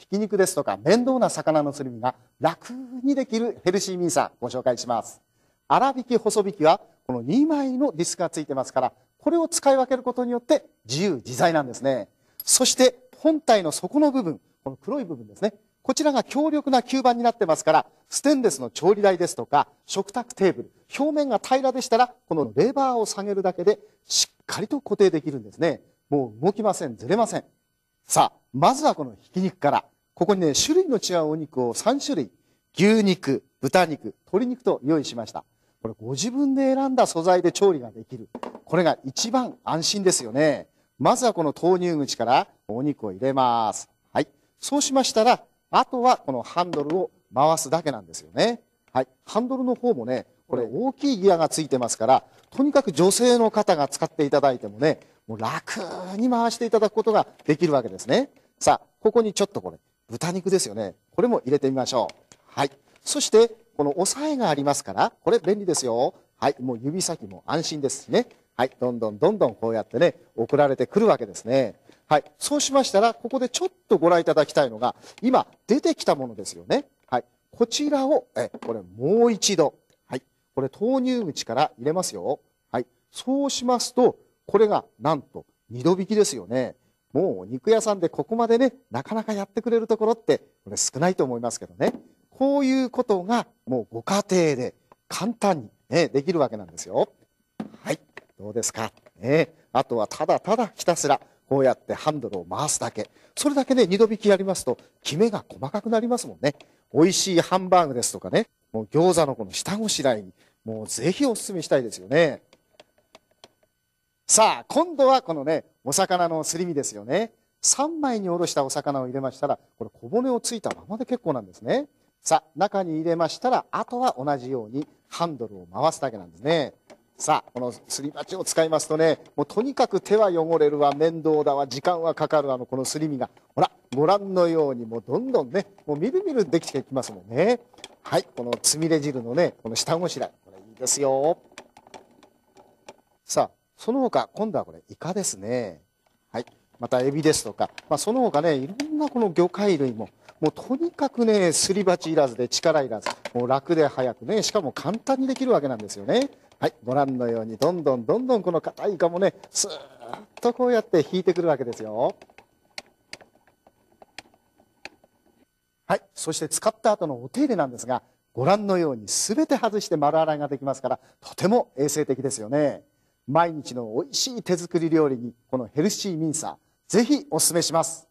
ひき肉ですとか面倒な魚のすり身が楽にできるヘルシーミンサーご紹介します。粗挽き細挽きはこの2枚のディスクがついてますからこれを使い分けることによって自由自在なんですね。そして本体の底の部分、この黒い部分ですね。こちらが強力な吸盤になってますから、ステンレスの調理台ですとか、食卓テーブル、表面が平らでしたら、このレバーを下げるだけで、しっかりと固定できるんですね。もう動きません、ずれません。さあ、まずはこのひき肉から。ここにね、種類の違うお肉を3種類。牛肉、豚肉、鶏肉と用意しました。これご自分で選んだ素材で調理ができる。これが一番安心ですよね。まずはこの投入口からお肉を入れます。はい。そうしましたら、あとはこのハンドルを回すだけなんですよね。はい。ハンドルの方もね、これ大きいギアがついてますから、とにかく女性の方が使っていただいてもね、もう楽に回していただくことができるわけですね。さあ、ここにちょっとこれ、豚肉ですよね。これも入れてみましょう。はい。そして、この押さえがありますから、これ便利ですよ。はい。もう指先も安心ですね。はい。どんどんどんどんこうやってね、送られてくるわけですね。はい。そうしましたら、ここでちょっとご覧いただきたいのが、今出てきたものですよね。はい。こちらを、え、これもう一度。はい。これ投入口から入れますよ。はい。そうしますと、これがなんと2度引きですよね。もうお肉屋さんでここまでね、なかなかやってくれるところって、これ少ないと思いますけどね。こういうことがもうご家庭で簡単に、ね、できるわけなんですよ。はい、どうですか。ね、あとはただただひたすら、こうやってハンドルを回すだけ。それだけね、二度引きやりますと、キメが細かくなりますもんね。美味しいハンバーグですとかね、もう餃子のこの下ごしらえに、もうぜひお勧めしたいですよね。さあ、今度はこのね、お魚のすり身ですよね。3枚におろしたお魚を入れましたら、これ小骨をついたままで結構なんですね。さあ、中に入れましたら、あとは同じようにハンドルを回すだけなんですね。さあ、このすり鉢を使いますとね、もうとにかく手は汚れるわ、面倒だわ、時間はかかるわのこのすり身が、ほら、ご覧のようにもうどんどんね、もうみるみるできていきますもんね。はい、このつみれ汁のね、この下ごしらえ、これいいですよ。さあ、その他、今度はこれ、イカですね。はい。また、エビですとか、まあ、その他ね、いろんなこの魚介類も、もうとにかくね、すり鉢いらずで力いらず、もう楽で早くね、しかも簡単にできるわけなんですよね。はい、ご覧のように、どんどんどんどんこの硬いイカもね、スーッとこうやって引いてくるわけですよ。はい、そして使った後のお手入れなんですが、ご覧のように全て外して丸洗いができますから、とても衛生的ですよね。毎日の美味しい手作り料理にこのヘルシーミンサーぜひお勧めします